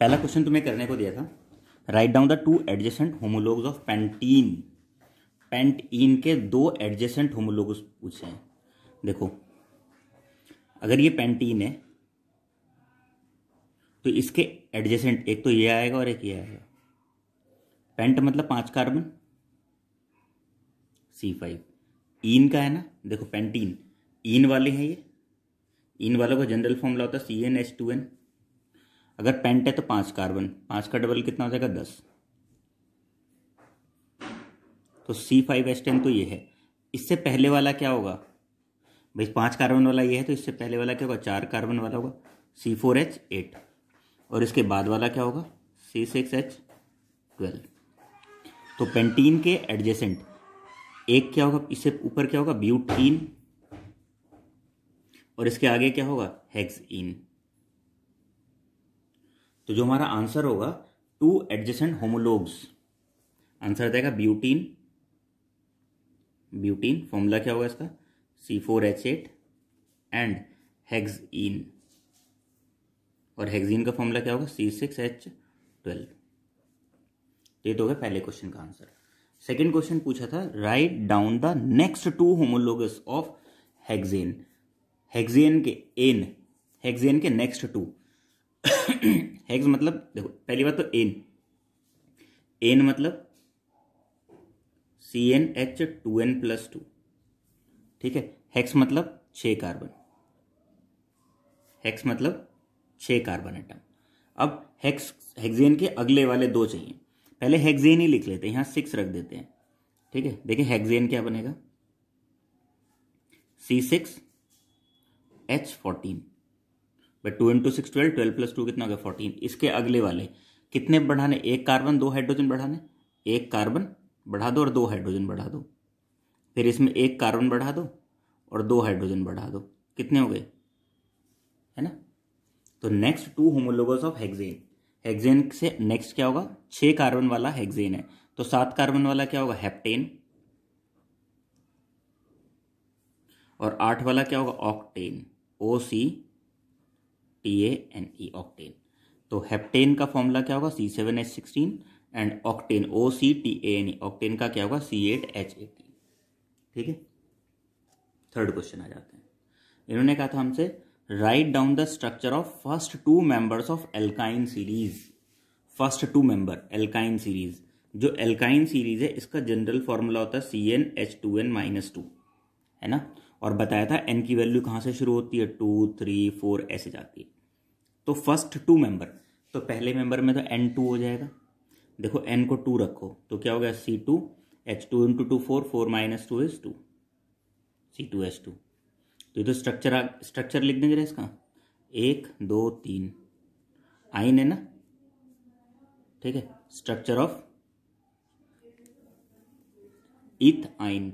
पहला क्वेश्चन तुम्हें करने को दिया था write down the two adjacent homologue of pentene pentene के दो एडजेसेंट होमोलोग पूछे हैं देखो अगर ये पेंटीन है तो इसके एडजेसेंट एक तो ये आएगा और एक ये आएगा पेंट मतलब पांच कार्बन सी फाइव ईन का है ना देखो पेंटीन ईन वाले हैं ये ईन वालों का जनरल फॉर्मूला होता है C n H two n अगर पेंट है तो पांच कार्बन पाँच का डबल कितना हो जाएगा दस तो सी फाइव एस टेन तो ये है इससे पहले वाला क्या होगा भाई पांच कार्बन वाला ये है तो इससे पहले वाला क्या होगा चार कार्बन वाला होगा सी फोर एच एट और इसके बाद वाला क्या होगा सी सिक्स एच ट्वेल्व तो पेंटीन के एडजेसेंट एक क्या होगा इससे ऊपर क्या होगा ब्यूटीन और इसके आगे क्या होगा हेक्स इन तो जो हमारा आंसर होगा टू एडजेसेंट होमोलोग्स आंसर देगा ब्यूटीन ब्यूटीन फॉर्मूला क्या होगा इसका C four H eight and hexene और हेग्जीन का फॉर्मूला क्या होगा सी सिक्स एच ट्वेल्व तो ये तो हो गया पहले क्वेश्चन का आंसर सेकेंड क्वेश्चन पूछा था write down the next two homologous of hexane hexane के एन हेग्जेन के नेक्स्ट टू हेक्स मतलब देखो पहली बात तो एन एन मतलब C n H two n plus two ठीक है हेक्स मतलब छ कार्बन हेक्स मतलब छ कार्बन एटम अब हेक्स हेक्सेन के अगले वाले दो चाहिए पहले हेक्सेन ही लिख लेते हैं यहां सिक्स रख देते हैं ठीक है देखिए हेक्सेन क्या बनेगा C six H fourteen two into six twelve twelve plus two कितना हो गया फोर्टीन इसके अगले वाले कितने बढ़ाने एक कार्बन दो हाइड्रोजन बढ़ाने एक कार्बन बढ़ा दो और दो हाइड्रोजन बढ़ा दो फिर इसमें एक कार्बन बढ़ा दो और दो हाइड्रोजन बढ़ा दो कितने हो गए है ना तो next two homologous of hexane hexane से नेक्स्ट क्या होगा छः कार्बन वाला हेक्सेन है तो सात कार्बन वाला क्या होगा हेप्टेन और आठ वाला क्या होगा octane O C T A N E octane तो हेप्टेन का फॉर्मूला क्या होगा C seven H sixteen and octane O C T A N E octane का क्या होगा सी एट एच एटीन ठीक है थर्ड क्वेश्चन आ जाते हैं इन्होंने कहा था हमसे write down the structure of first two members of alkyne series first two member alkyne series जो एल्काइन सीरीज है इसका जनरल फॉर्मूला होता है C n H two n minus two है ना और बताया था एन की वैल्यू कहाँ से शुरू होती है टू थ्री फोर ऐसे जाती है तो फर्स्ट टू मेंबर तो पहले मेंबर में तो एन टू हो जाएगा देखो एन को टू रखो तो क्या हो गया C two H two into two four four minus two is two C two H two तो ये तो स्ट्रक्चर स्ट्रक्चर लिख देंगे इसका एक दो तीन आइन है ना ठीक है स्ट्रक्चर ऑफ इथ आइन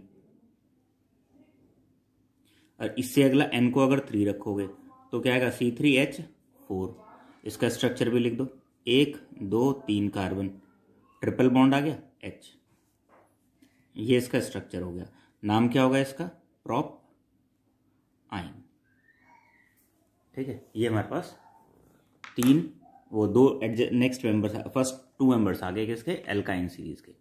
और इससे अगला एन को अगर थ्री रखोगे तो क्या आएगा सी थ्री एच फोर इसका स्ट्रक्चर भी लिख दो एक दो तीन कार्बन ट्रिपल बॉन्ड आ गया एच ये इसका स्ट्रक्चर हो गया नाम क्या होगा इसका प्रॉप आइन ठीक है ये हमारे पास तीन वो दो next members first two members आ गए किसके एल्काइन सीरीज के